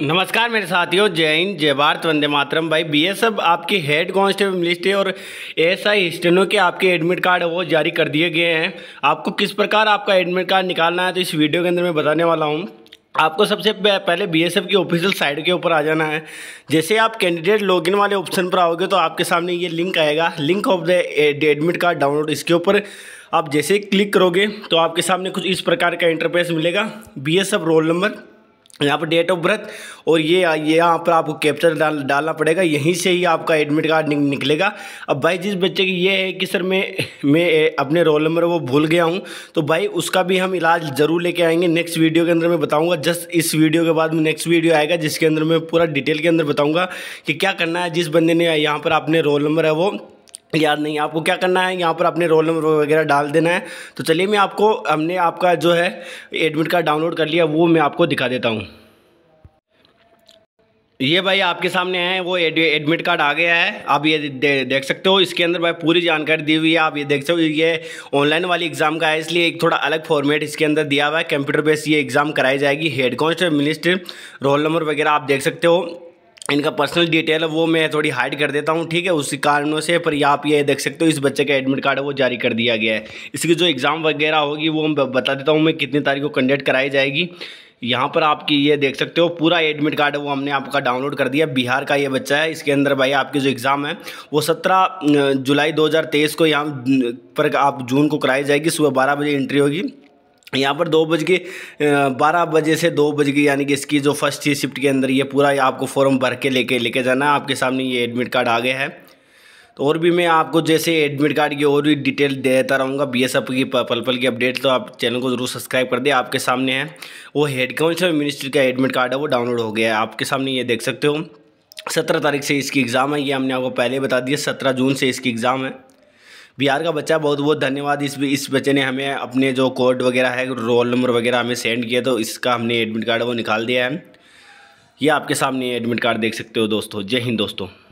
नमस्कार मेरे साथियों जय हिंद जय भारत वंदे मातरम भाई बी एस एफ आपकी हेड कांस्टेबल लिस्ट है और एस आई स्टेनो के आपके एडमिट कार्ड वो जारी कर दिए गए हैं आपको किस प्रकार आपका एडमिट कार्ड निकालना है तो इस वीडियो के अंदर मैं बताने वाला हूँ आपको सबसे पहले बीएसएफ की ऑफिशियल साइट के ऊपर आ जाना है जैसे आप कैंडिडेट लॉगिन वाले ऑप्शन पर आओगे तो आपके सामने ये लिंक आएगा link of the admit card download इसके ऊपर आप जैसे क्लिक करोगे तो आपके सामने कुछ इस प्रकार का इंटरफेस मिलेगा बीएसएफ रोल नंबर यहाँ पर डेट ऑफ बर्थ और ये यहाँ पर आपको कैप्चर डाल डालना पड़ेगा यहीं से ही आपका एडमिट कार्ड निक, निकलेगा अब भाई जिस बच्चे की ये है कि सर मैं मैं अपने रोल नंबर वो भूल गया हूँ तो भाई उसका भी हम इलाज ज़रूर लेके आएंगे नेक्स्ट वीडियो के अंदर मैं बताऊँगा जस्ट इस वीडियो के बाद नेक्स्ट वीडियो आएगा जिसके अंदर मैं पूरा डिटेल के अंदर बताऊँगा कि क्या करना है जिस बंदे ने यहाँ पर आपने रोल नंबर है वो याद नहीं आपको क्या करना है यहाँ पर अपने रोल नंबर वगैरह डाल देना है तो चलिए मैं आपको हमने आपका जो है एडमिट कार्ड डाउनलोड कर लिया वो मैं आपको दिखा देता हूँ ये भाई आपके सामने है वो एडमिट कार्ड आ गया है आप ये दे, देख सकते हो इसके अंदर भाई पूरी जानकारी दी हुई है आप ये देख सकते हो ये ऑनलाइन वाली एग्ज़ाम का है इसलिए एक थोड़ा अलग फॉर्मेट इसके अंदर दिया हुआ है कंप्यूटर बेस्ड ये एग्ज़ाम कराई जाएगी head constable minister roll number वगैरह आप देख सकते हो इनका पर्सनल डिटेल है वो मैं थोड़ी हाइड कर देता हूँ ठीक है उस कारणों से पर आप ये देख सकते हो इस बच्चे का एडमिट कार्ड है वो जारी कर दिया गया है इसकी जो एग्ज़ाम वगैरह होगी वो मैं बता देता हूँ मैं कितनी तारीख को कंडक्ट कराई जाएगी यहाँ पर आपकी ये देख सकते हो पूरा एडमिट कार्ड है वो हमने आपका डाउनलोड कर दिया बिहार का ये बच्चा है इसके अंदर भाई आपकी जो एग्ज़ाम है वो 17 जुलाई 2023 को यहाँ पर आप जून को कराई जाएगी सुबह 12 बजे इंट्री होगी यहाँ पर दो बज के बारह बजे से दो बज के यानी कि इसकी जो फर्स्ट ही शिफ्ट के अंदर ये पूरा आपको फॉर्म भर के लेके लेके जाना है आपके सामने ये एडमिट कार्ड आ गया है तो और भी मैं आपको जैसे एडमिट कार्ड की और भी डिटेल देता रहूँगा बी एस एफ की पल पल की अपडेट तो आप चैनल को जरूर सब्सक्राइब कर दे आपके सामने है वो हेड काउंसिल मिनिस्ट्री का एडमिट कार्ड है वो डाउनलोड हो गया है आपके सामने ये देख सकते हो सत्रह तारीख से इसकी एग्ज़ाम है ये हमने आपको पहले बता दिया सत्रह जून से इसकी एग्ज़ाम है बिहार का बच्चा बहुत बहुत धन्यवाद इस इस बच्चे ने हमें अपने जो कोड वगैरह है रोल नंबर वगैरह हमें सेंड किया तो इसका हमने एडमिट कार्ड वो निकाल दिया है ये आपके सामने एडमिट कार्ड देख सकते हो दोस्तों जय हिंद दोस्तों